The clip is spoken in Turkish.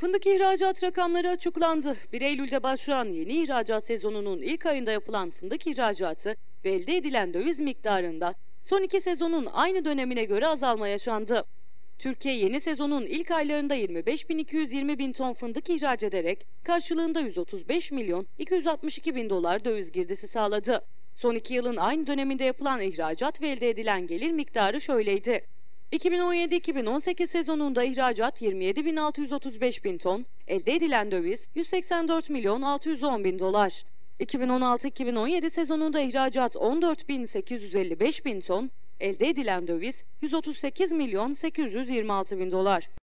Fındık ihracat rakamları açıklandı. 1 Eylül'de başlayan yeni ihracat sezonunun ilk ayında yapılan fındık ihracatı ve elde edilen döviz miktarında son iki sezonun aynı dönemine göre azalma yaşandı. Türkiye yeni sezonun ilk aylarında 25.220 bin ton fındık ihraç ederek karşılığında 135 milyon 262 bin dolar döviz girdisi sağladı. Son iki yılın aynı döneminde yapılan ihracat ve elde edilen gelir miktarı şöyleydi. 2017-2018 sezonunda ihracat 27.635 bin ton, elde edilen döviz 184 milyon 610 bin dolar. 2016-2017 sezonunda ihracat 14.855 bin ton, elde edilen döviz 138 milyon 826 bin dolar.